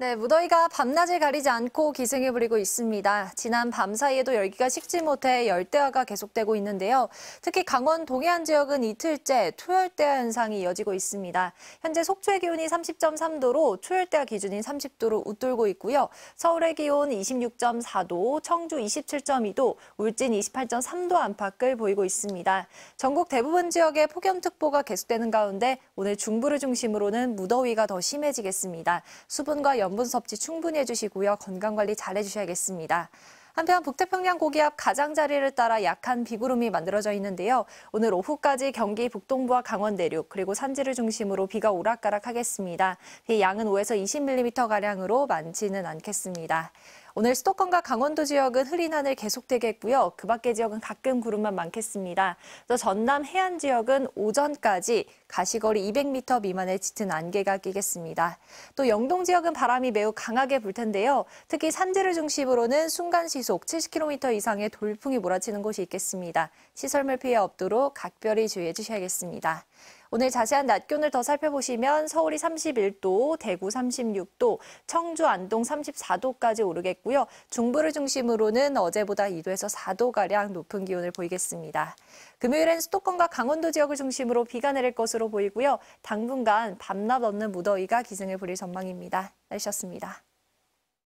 네, 무더위가 밤낮을 가리지 않고 기승을 부리고 있습니다. 지난 밤 사이에도 열기가 식지 못해 열대화가 계속되고 있는데요. 특히 강원 동해안 지역은 이틀째 초열대화 현상이 이어지고 있습니다. 현재 속초의 기온이 30.3도로 초열대화 기준인 30도로 웃돌고 있고요. 서울의 기온 26.4도, 청주 27.2도, 울진 28.3도 안팎을 보이고 있습니다. 전국 대부분 지역에 폭염특보가 계속되는 가운데 오늘 중부를 중심으로는 무더위가 더 심해지겠습니다. 수분과 영 염분 섭취 충분히 해주시고요. 건강관리 잘 해주셔야겠습니다. 한편 북태평양 고기압 가장자리를 따라 약한 비구름이 만들어져 있는데요. 오늘 오후까지 경기 북동부와 강원 내륙 그리고 산지를 중심으로 비가 오락가락하겠습니다. 비 양은 5에서 20mm 가량으로 많지는 않겠습니다. 오늘 수도권과 강원도 지역은 흐린 하늘 계속되겠고요. 그 밖의 지역은 가끔 구름만 많겠습니다. 또 전남 해안 지역은 오전까지 가시거리 200m 미만의 짙은 안개가 끼겠습니다. 또 영동 지역은 바람이 매우 강하게 불 텐데요. 특히 산지를 중심으로는 순간 시속 70km 이상의 돌풍이 몰아치는 곳이 있겠습니다. 시설물 피해 없도록 각별히 주의해 주셔야겠습니다. 오늘 자세한 낮 기온을 더 살펴보시면 서울이 31도, 대구 36도, 청주 안동 34도까지 오르겠고요. 중부를 중심으로는 어제보다 2도에서 4도가량 높은 기온을 보이겠습니다. 금요일엔 수도권과 강원도 지역을 중심으로 비가 내릴 것으로 보이고요. 당분간 밤낮 없는 무더위가 기승을 부릴 전망입니다. 날씨였습니다.